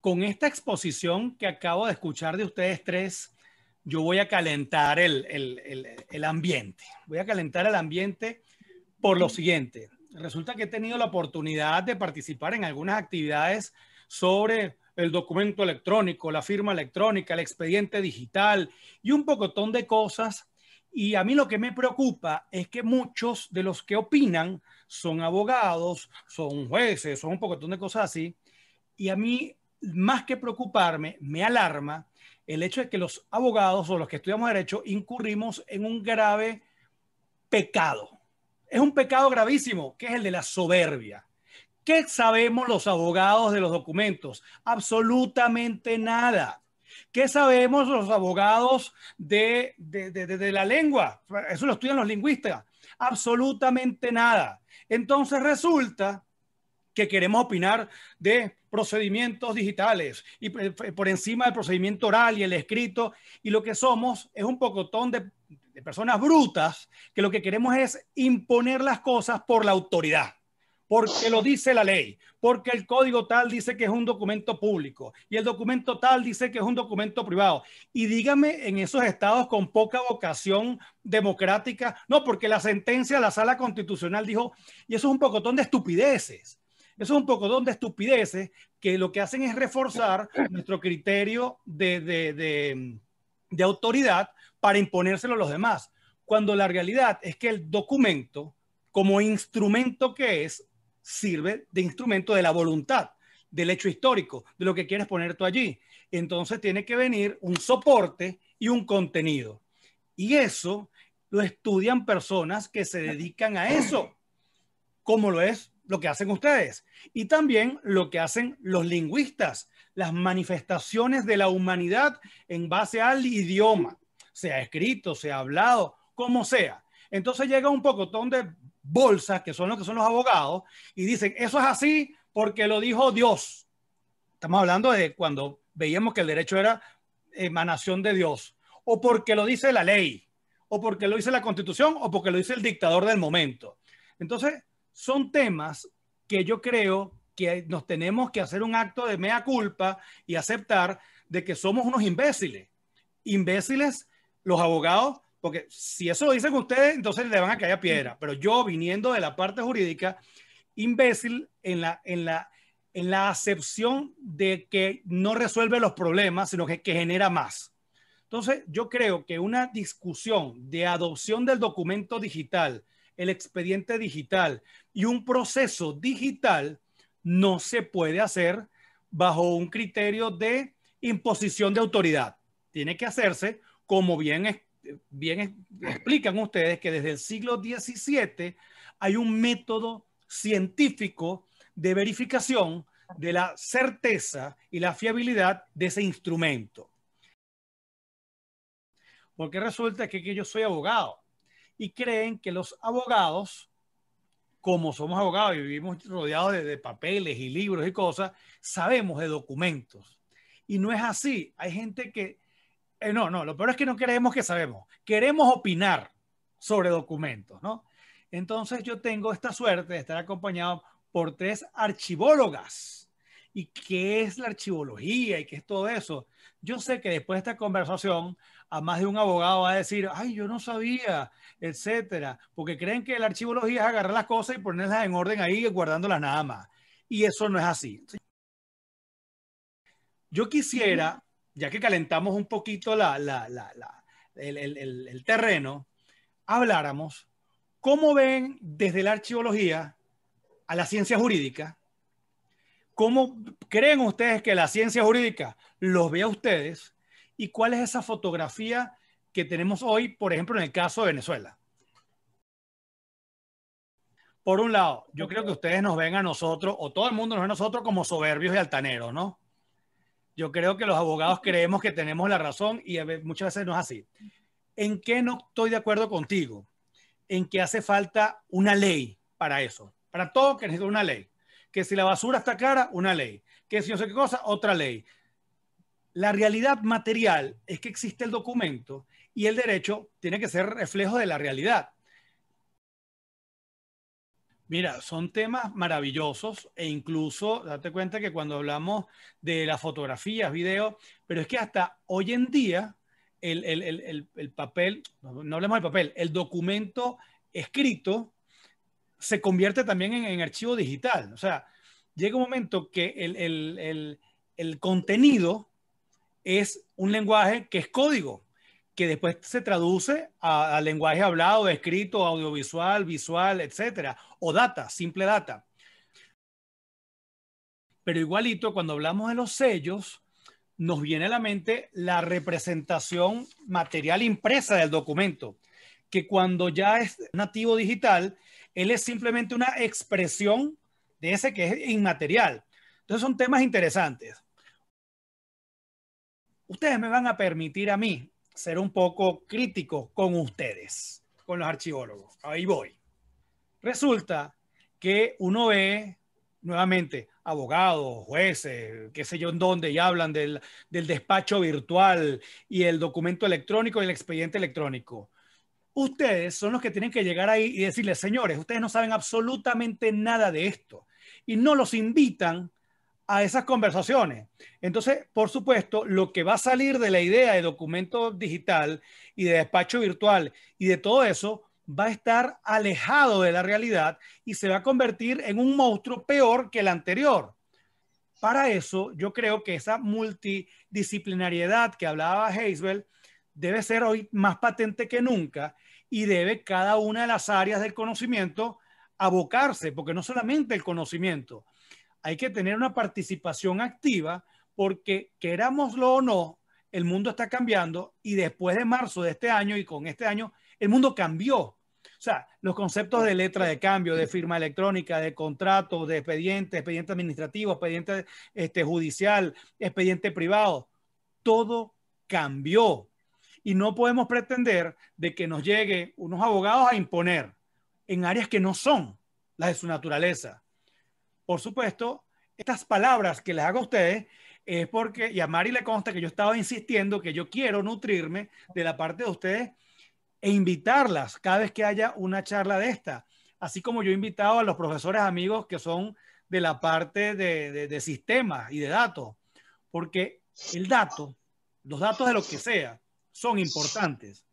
con esta exposición que acabo de escuchar de ustedes tres, yo voy a calentar el, ambiente. Voy a calentar el ambiente por lo siguiente. Resulta que he tenido la oportunidad de participar en algunas actividades sobre el documento electrónico, la firma electrónica, el expediente digital y un pocotón de cosas. Y a mí lo que me preocupa es que muchos de los que opinan son abogados, son jueces, son un pocotón de cosas así. Y a mí más que preocuparme, me alarma el hecho de que los abogados o los que estudiamos derecho incurrimos en un grave pecado. Es un pecado gravísimo, que es el de la soberbia. ¿Qué sabemos los abogados de los documentos? Absolutamente nada. ¿Qué sabemos los abogados de, la lengua? Eso lo estudian los lingüistas. Absolutamente nada. Entonces resulta que queremos opinar de procedimientos digitales y eh, por encima del procedimiento oral y el escrito. Y lo que somos es un pocotón de, personas brutas que lo que queremos es imponer las cosas por la autoridad porque lo dice la ley, porque el código tal dice que es un documento público y el documento tal dice que es un documento privado. Y dígame en esos estados con poca vocación democrática, no, porque la sentencia de la sala constitucional dijo, y eso es un pocotón de estupideces. Eso es un poco donde estupideces que lo que hacen es reforzar nuestro criterio de, de autoridad para imponérselo a los demás, cuando la realidad es que el documento, como instrumento que es, sirve de instrumento de la voluntad, del hecho histórico, de lo que quieres poner tú allí. Entonces tiene que venir un soporte y un contenido. Y eso lo estudian personas que se dedican a eso, como lo es lo que hacen ustedes y también lo que hacen los lingüistas, las manifestaciones de la humanidad en base al idioma, sea escrito, sea hablado, como sea. Entonces llega un pocotón de bolsas, que son los que son los abogados, y dicen, eso es así porque lo dijo Dios. Estamos hablando de cuando veíamos que el derecho era emanación de Dios, o porque lo dice la ley, o porque lo dice la constitución, o porque lo dice el dictador del momento. Entonces, son temas que yo creo que nos tenemos que hacer un acto de mea culpa y aceptar de que somos unos imbéciles. Imbéciles los abogados, porque si eso lo dicen ustedes, entonces le van a caer piedra. Pero yo, viniendo de la parte jurídica, imbécil en la, acepción de que no resuelve los problemas, sino que, que genera más. Entonces, yo creo que una discusión de adopción del documento digital, el expediente digital. Y un proceso digital no se puede hacer bajo un criterio de imposición de autoridad. Tiene que hacerse, como bien, explican ustedes, que desde el siglo XVII hay un método científico de verificación de la certeza y la fiabilidad de ese instrumento. Porque resulta que yo soy abogado y creen que los abogados, como somos abogados y vivimos rodeados de, papeles y libros y cosas, sabemos de documentos. Y no es así. Hay gente que... Eh, no, no, lo peor es que no creemos que sabemos. Queremos opinar sobre documentos, ¿no? Entonces yo tengo esta suerte de estar acompañado por tres archivólogas y qué es la archivología y qué es todo eso. Yo sé que después de esta conversación, a más de un abogado va a decir, ay, yo no sabía, etcétera, porque creen que la archivología es agarrar las cosas y ponerlas en orden ahí, guardándolas nada más. Y eso no es así. Yo quisiera, ya que calentamos un poquito el, el terreno, habláramos cómo ven desde la archivología a la ciencia jurídica ¿Cómo creen ustedes que la ciencia jurídica los ve a ustedes? ¿Y cuál es esa fotografía que tenemos hoy, por ejemplo, en el caso de Venezuela? Por un lado, yo creo que ustedes nos ven a nosotros, o todo el mundo nos ve a nosotros como soberbios y altaneros, ¿no? Yo creo que los abogados creemos que tenemos la razón y muchas veces no es así. ¿En qué no estoy de acuerdo contigo? En que hace falta una ley para eso. Para todo que necesita una ley que si la basura está clara, una ley, que si no sé qué cosa, otra ley. La realidad material es que existe el documento y el derecho tiene que ser reflejo de la realidad. Mira, son temas maravillosos e incluso date cuenta que cuando hablamos de las fotografías, videos, pero es que hasta hoy en día el, papel, no, hablemos del papel, el documento escrito se convierte también en, archivo digital. O sea, llega un momento que el, contenido es un lenguaje que es código, que después se traduce a, a, lenguaje hablado, escrito, audiovisual, visual, etcétera, o data, simple data. Pero igualito, cuando hablamos de los sellos, nos viene a la mente la representación material impresa del documento, que cuando ya es nativo digital, él es simplemente una expresión de ese que es inmaterial. Entonces son temas interesantes. Ustedes me van a permitir a mí ser un poco crítico con ustedes, con los archivólogos. Ahí voy. Resulta que uno ve nuevamente abogados, jueces, qué sé yo en dónde, y hablan del, del despacho virtual y el documento electrónico y el expediente electrónico ustedes son los que tienen que llegar ahí y decirles, señores, ustedes no saben absolutamente nada de esto. Y no los invitan a esas conversaciones. Entonces, por supuesto, lo que va a salir de la idea de documento digital y de despacho virtual y de todo eso va a estar alejado de la realidad y se va a convertir en un monstruo peor que el anterior. Para eso, yo creo que esa multidisciplinariedad que hablaba Heisbel debe ser hoy más patente que nunca y debe cada una de las áreas del conocimiento abocarse, porque no solamente el conocimiento, hay que tener una participación activa porque querámoslo o no, el mundo está cambiando y después de marzo de este año y con este año, el mundo cambió. O sea, los conceptos de letra de cambio, de firma electrónica, de contrato, de expediente, expediente administrativo, expediente este, judicial, expediente privado, todo cambió y no podemos pretender de que nos llegue unos abogados a imponer en áreas que no son las de su naturaleza. Por supuesto, estas palabras que les hago a ustedes es porque, y a Mari le consta que yo estaba insistiendo que yo quiero nutrirme de la parte de ustedes e invitarlas cada vez que haya una charla de esta, así como yo he invitado a los profesores amigos que son de la parte de sistemas y de datos, porque el dato, los datos de lo que sea, son importantes.